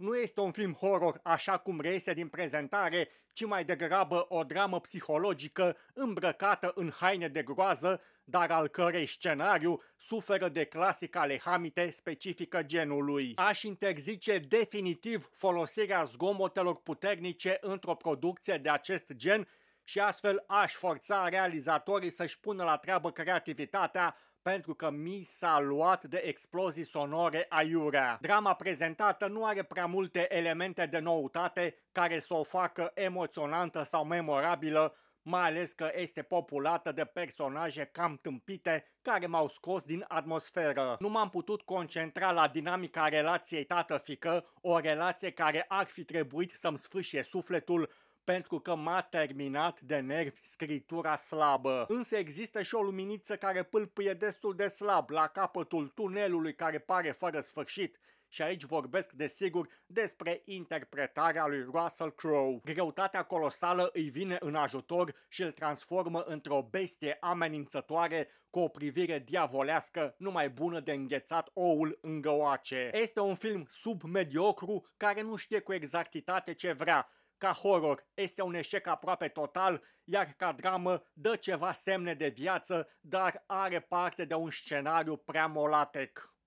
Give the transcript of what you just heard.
nu este un film horror așa cum reiese din prezentare, ci mai degrabă o dramă psihologică îmbrăcată în haine de groază, dar al cărei scenariu suferă de clasica lehamite specifică genului. Aș interzice definitiv folosirea zgomotelor puternice într-o producție de acest gen și astfel aș forța realizatorii să-și pună la treabă creativitatea pentru că mi s-a luat de explozii sonore aiurea. Drama prezentată nu are prea multe elemente de noutate care să o facă emoționantă sau memorabilă, mai ales că este populată de personaje cam tâmpite care m-au scos din atmosferă. Nu m-am putut concentra la dinamica relației tată-fică, o relație care ar fi trebuit să-mi sfâșie sufletul pentru că m-a terminat de nervi scritura slabă. Însă există și o luminiță care pâlpâie destul de slab la capătul tunelului care pare fără sfârșit și aici vorbesc desigur despre interpretarea lui Russell Crowe. Greutatea colosală îi vine în ajutor și îl transformă într-o bestie amenințătoare cu o privire diavolească numai bună de înghețat oul în găoace. Este un film submediocru care nu știe cu exactitate ce vrea, ca horror este un eșec aproape total, iar ca dramă dă ceva semne de viață, dar are parte de un scenariu prea molatec.